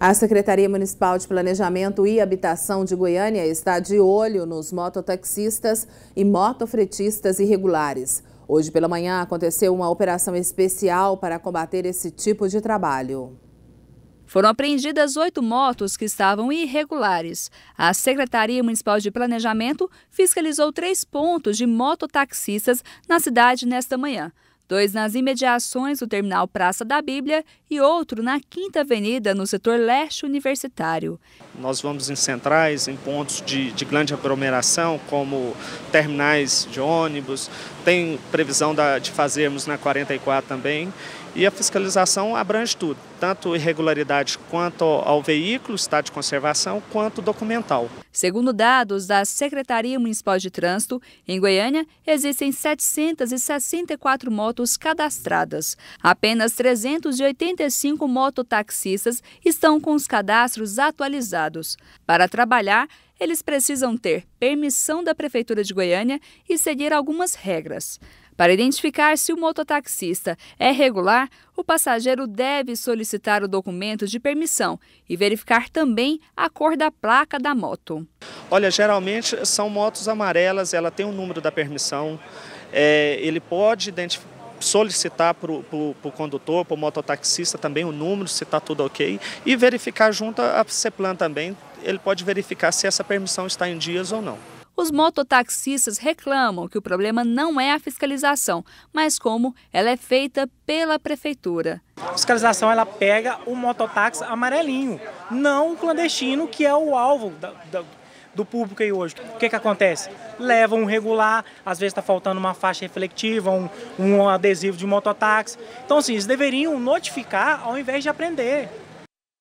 A Secretaria Municipal de Planejamento e Habitação de Goiânia está de olho nos mototaxistas e motofretistas irregulares. Hoje pela manhã aconteceu uma operação especial para combater esse tipo de trabalho. Foram apreendidas oito motos que estavam irregulares. A Secretaria Municipal de Planejamento fiscalizou três pontos de mototaxistas na cidade nesta manhã dois nas imediações do terminal Praça da Bíblia e outro na Quinta Avenida, no setor leste universitário. Nós vamos em centrais, em pontos de, de grande aglomeração, como terminais de ônibus, tem previsão da, de fazermos na 44 também. E a fiscalização abrange tudo, tanto irregularidade quanto ao veículo, estado de conservação, quanto documental. Segundo dados da Secretaria Municipal de Trânsito, em Goiânia existem 764 motos motos cadastradas. Apenas 385 mototaxistas estão com os cadastros atualizados. Para trabalhar, eles precisam ter permissão da Prefeitura de Goiânia e seguir algumas regras. Para identificar se o mototaxista é regular, o passageiro deve solicitar o documento de permissão e verificar também a cor da placa da moto. Olha, geralmente são motos amarelas, ela tem o número da permissão, é, ele pode identificar solicitar para o condutor, para o mototaxista também o número, se está tudo ok, e verificar junto à CEPLAN também, ele pode verificar se essa permissão está em dias ou não. Os mototaxistas reclamam que o problema não é a fiscalização, mas como ela é feita pela prefeitura. A fiscalização ela pega o mototáxi amarelinho, não o clandestino que é o alvo da, da, do público aí hoje. O que, que acontece? levam um regular, às vezes está faltando uma faixa refletiva, um, um adesivo de mototáxi. Então, assim, eles deveriam notificar ao invés de aprender.